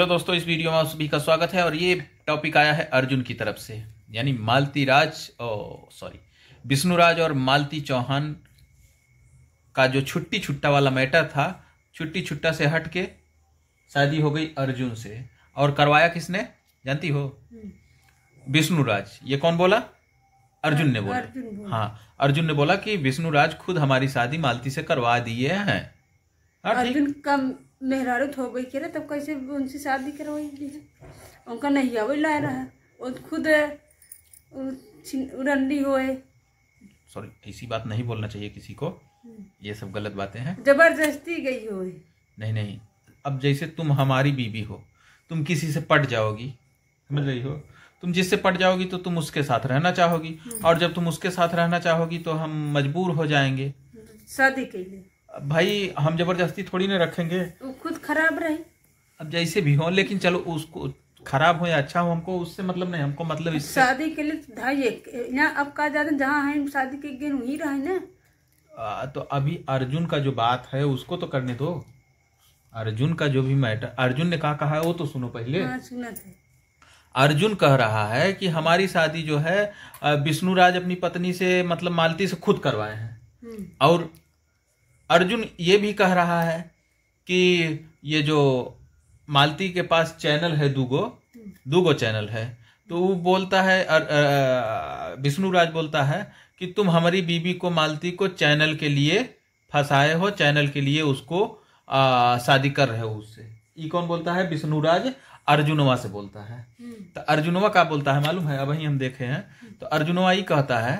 Hello दोस्तों इस video में आप सभी का स्वागत है और ये टॉपिक आया है अर्जुन की तरफ से यानी मालती राज सॉरी विष्णु राज और मालती चौहान का जो छुट्टी छुट्टा वाला मैटर था छुट्टी छुट्टा से हट के शादी हो गई अर्जुन से और करवाया किसने जानती हो हम्म। विष्णुराज ये कौन बोला अर्जुन ने बोला हाँ अर्जुन ने बोला कि विष्णुराज खुद हमारी शादी मालती से करवा दिए हैं अर्जुन कम मेहरारू हो गई करे तब कैसे उनसे शादी करवाई उनका नहीं आवे ला रहा और खुद रंडी होए सॉरी ऐसी बात नहीं बोलना चाहिए किसी को ये सब गलत बातें हैं जबरदस्ती गई हो नहीं नहीं अब जैसे तुम हमारी बीबी हो तुम किसी से पट जाओगी समझ रही हो तुम जिससे पट जाओगी तो तुम उसके साथ रहना चाहोगी और जब तुम उसके साथ रहना चाहोगी तो हम मजबूर हो जाएंगे शादी के लिए भाई हम जबरदस्ती थोड़ी ना रखेंगे खराब रहे अब जैसे भी हो लेकिन चलो उसको खराब हो या अच्छा हो हमको उससे मतलब नहीं हमको मतलब इससे शादी के लिए ढाई तो ना अब कहा जाता जहाँ है शादी के गिन वही रहे ना आ, तो अभी अर्जुन का जो बात है उसको तो करने दो अर्जुन का जो भी मैटर अर्जुन ने कहा कहा है वो तो सुनो पहले हाँ, सुना था अर्जुन कह रहा है कि हमारी शादी जो है विष्णु राज अपनी पत्नी से मतलब मालती से खुद करवाए हैं हम्म। और अर्जुन ये भी कह रहा है कि ये जो मालती के पास चैनल है दूगो दूगो चैनल है तो वो बोलता है विष्णु राज बोलता है कि तुम हमारी बीबी को मालती को चैनल के लिए फंसाए हो चैनल के लिए उसको शादी कर रहे हो उससे ये कौन बोलता है विष्णुराज अर्जुनवा से बोलता है हम्म। तो अर्जुनवा का बोलता है मालूम है अब ही हम देखे हैं तो अर्जुनवा ये कहता है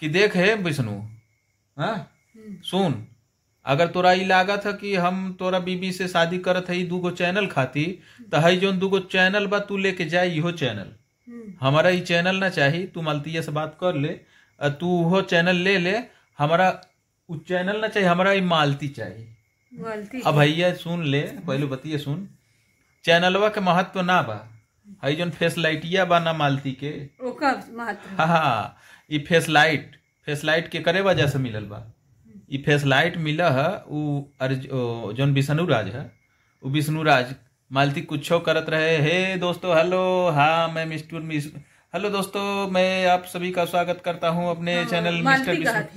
कि देख है विष्णु हाँ, हम्म। सुन अगर तोरा ई लागत था कि हम तोरा बीबी से शादी करत हई दूगो चैनल खाती तो हई जो दूगो चैनल बा तू लेके जाए इो चैनल हम्म। हमारा ई चैनल ना चाह तू मालती से बात कर ले तू वो चैनल ले ले हमारा उ चैनल ना चाहिए हमारा ई मालती चाहिए अब भैया सुन ले पहले बतिए सुन चैनलवा के महत्व ना बा हई जोन फेस लाइटिया बा ना मालती के महत्व हाँ, हाँ हाँ ई फेस लाइट फेस लाइट के करे वजह से मिलल बा ई फेसलाइट मिल है उ अर्ज विष्णु राज है उ राज मालती कुछ करत रहे हे दोस्तों हेलो हाँ मैं मिस्टर मिस हेलो दोस्तों मैं आप सभी का स्वागत करता हूँ अपने हाँ, चैनल मिस्टर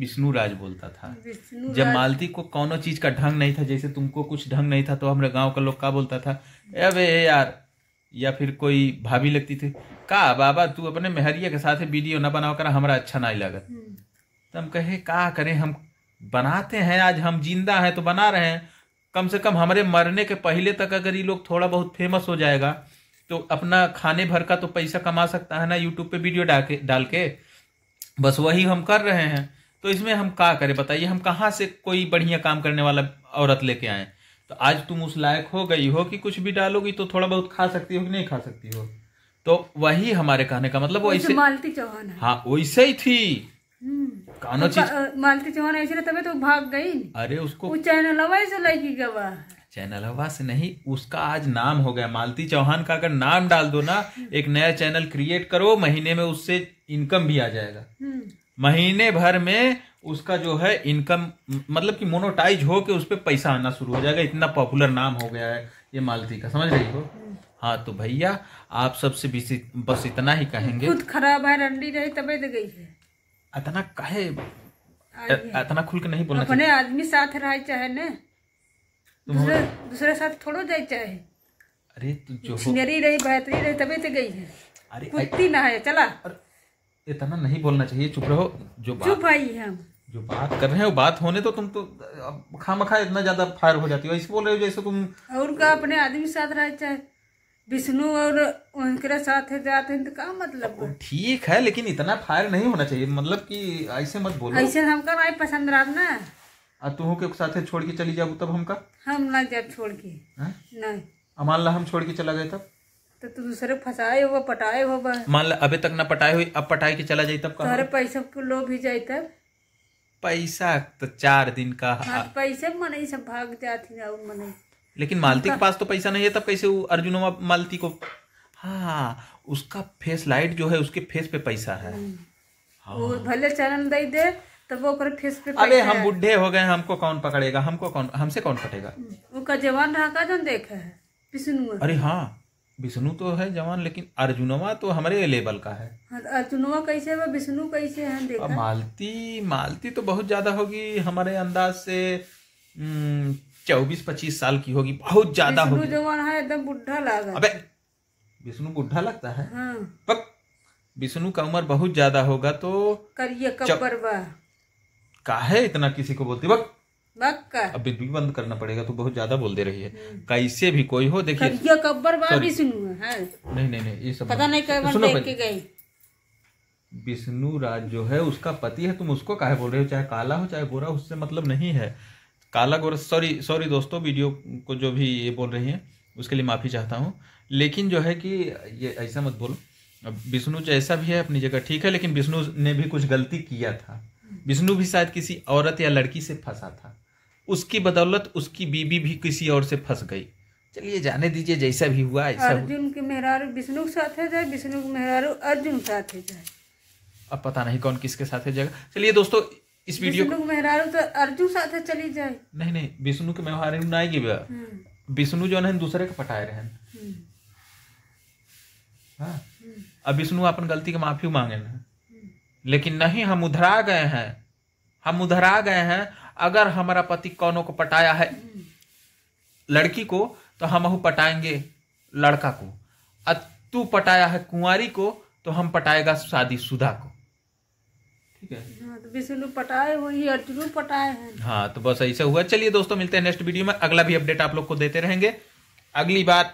विष्णु राज बोलता था जब मालती को कोनो चीज का ढंग नहीं था जैसे तुमको कुछ ढंग नहीं था तो हमारे गांव का लोग का बोलता था अबे यार या फिर कोई भाभी लगती थी का बाबा तू अपने मेहरिया के साथ वीडियो ना बनाओ कर हमारा अच्छा नहीं लगा तो हम कहे क्या करें हम बनाते हैं आज हम जिंदा हैं तो बना रहे हैं कम से कम हमारे मरने के पहले तक अगर ये लोग थोड़ा बहुत फेमस हो जाएगा तो अपना खाने भर का तो पैसा कमा सकता है ना यूट्यूब पे वीडियो डाल के डाल के बस वही हम कर रहे हैं तो इसमें हम क्या करें बताइए हम कहाँ से कोई बढ़िया काम करने वाला औरत लेके आए तो आज तुम उस लायक हो गई हो कि कुछ भी डालोगी तो थोड़ा बहुत खा सकती हो कि नहीं खा सकती हो तो वही हमारे कहने का मतलब वैसे मालती चौहान हाँ वैसे ही थी कानो चीज मालती चौहान ऐसी तबे तो भाग गई अरे उसको वो चैनलवा से लगी गवा हवा से नहीं उसका आज नाम हो गया मालती चौहान का अगर नाम डाल दो ना एक नया चैनल क्रिएट करो महीने में उससे इनकम भी आ जाएगा हम्म। महीने भर में उसका जो है इनकम मतलब कि मोनोटाइज हो के उस पर पैसा आना शुरू हो जाएगा इतना पॉपुलर नाम हो गया है ये मालती का समझ रही हो हाँ तो भैया आप सबसे बस इतना ही कहेंगे खुद खराब है रंडी रही तबे गई है इतना कहे इतना खुल के नहीं बोलना अपने आदमी साथ रहे चाहे ने दूसरे दूसरे साथ थोड़ो जाए चाहे अरे तू जो सीनरी रही बेहतरी रही तभी तो गई है अरे कुत्ती ना है चला इतना नहीं बोलना चाहिए चुप रहो जो चुप आई हम जो बात कर रहे हैं वो बात होने तो तुम तो खाम खा इतना ज्यादा फायर हो जाती हो ऐसे बोल रहे हो जैसे तुम और का अपने आदमी साथ रहे चाहे विष्णु और उनके साथ है जाते हैं तो का मतलब ठीक है लेकिन इतना फायर नहीं होना चाहिए मतलब कि ऐसे मत बोलो ऐसे हमका भाई पसंद रहा ना आ तू के साथ है छोड़ के चली जाबू तब हमका हम ना जब छोड़ के हाँ? नहीं अमान ला हम छोड़ के चला गए तब तो तू दूसरे फसाए हो पटाए हो मान ला अभी तक ना पटाए हुई अब पटाए के चला जाये तब तुम्हारे पैसे को लो भी जाये तब पैसा तो चार दिन का हाँ, तो पैसे मन सब भाग जाती और मन लेकिन मालती के पास तो पैसा नहीं है तब कैसे अर्जुन मालती को हाँ उसका फेस लाइट जो है उसके फेस पे पैसा है हम्म। हाँ। भले चरण दे दे तब वो ओकर फेस पे अरे हम बुढ़े हो गए हमको कौन पकड़ेगा हमको कौन हमसे कौन पटेगा हम्म। उनका जवान रहा का जन देखा है विष्णु अरे हाँ विष्णु तो है जवान लेकिन अर्जुनवा तो हमारे लेवल का है हाँ, अर्जुनवा कैसे है विष्णु कैसे है देखा मालती मालती तो बहुत ज्यादा होगी हमारे अंदाज से हम्म, चौबीस पच्चीस साल की होगी बहुत ज्यादा होगी जवान है एकदम बुढ़ा लगा अबे विष्णु बुढ़ा लगता है हाँ। विष्णु का उम्र बहुत ज्यादा होगा तो करिए कब्बर का है इतना किसी को बोलते वक्त अब बिजली बंद करना पड़ेगा तो बहुत ज्यादा बोल दे रही है हम्म। कैसे भी कोई हो देखिए नहीं नहीं नहीं ये सब पता नहीं सुनो विष्णु राज जो है उसका पति है तुम उसको काहे बोल रहे हो चाहे काला हो चाहे गोरा उससे मतलब नहीं है काला गोरा सॉरी सॉरी दोस्तों वीडियो को जो भी ये बोल रही हैं उसके लिए माफ़ी चाहता हूँ लेकिन जो है कि ये ऐसा मत बोलो विष्णु जैसा भी है अपनी जगह ठीक है लेकिन विष्णु ने भी कुछ गलती किया था विष्णु भी शायद किसी औरत या लड़की से फंसा था उसकी बदौलत उसकी बीबी भी किसी और से फंस गई चलिए जाने दीजिए जैसा भी हुआ ऐसा अर्जुन के मेहरारू विष्णु के साथ है जाए विष्णु के मेहरारू अर्जुन के साथ है जाए अब पता नहीं कौन किसके साथ है जाएगा चलिए दोस्तों इस वीडियो को मेहरारू तो अर्जुन साथ चली जाए नहीं नहीं विष्णु के मेहरारू ना आएगी विष्णु हम्म। जो है दूसरे के पटाए रहे हम्म। हाँ। हम्म। अब विष्णु अपन गलती के माफी मांगे ना लेकिन नहीं हम उधरा गए हैं हम उधरा गए हैं अगर हमारा पति कौनों को पटाया है लड़की को तो हम पटाएंगे लड़का को अब तू पटाया है कुंवारी को तो हम पटाएगा शादी सुधा को ठीक है हाँ तो विष्णु पटाए वही अर्जुन पटाए हैं हाँ तो बस ऐसा हुआ चलिए दोस्तों मिलते हैं नेक्स्ट वीडियो में अगला भी अपडेट आप लोग को देते रहेंगे अगली बार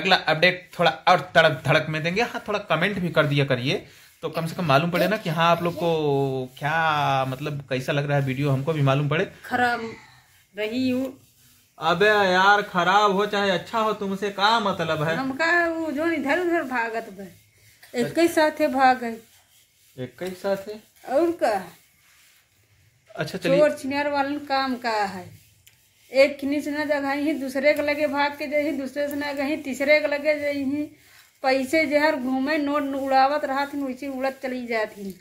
अगला अपडेट थोड़ा और तड़क धड़क में देंगे हाँ थोड़ा कमेंट भी कर दिया करिए तो कम से कम मालूम पड़े ना कि हाँ आप लोग को क्या मतलब कैसा लग रहा है वीडियो हमको भी मालूम पड़े खराब रही हूँ अबे यार खराब हो चाहे अच्छा हो तुमसे का मतलब है हम वो जो इधर उधर भागत एक ही साथ भाग एक ही साथ है और का अच्छा चलिए चोर चिनार वालन काम का है एक खिनी से ना ही दूसरे के लगे भाग के जही दूसरे से ना गही तीसरे के लगे जही पैसे जहर घूमे नोट उड़ावत रहा थी वैसे उड़त चली जाती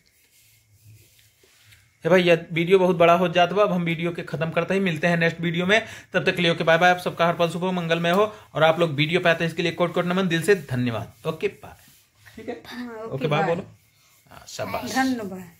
भाई यह वीडियो बहुत बड़ा हो जाता अब हम वीडियो के खत्म करते ही मिलते हैं नेक्स्ट वीडियो में तब तक लियो के बाय बाय आप सबका हर पल सुबह मंगल में हो और आप लोग वीडियो पाते हैं इसके लिए कोट कोट नमन दिल से धन्यवाद ओके बाय ठीक है हाँ, ओके बाय बोलो हाँ, धन्यवाद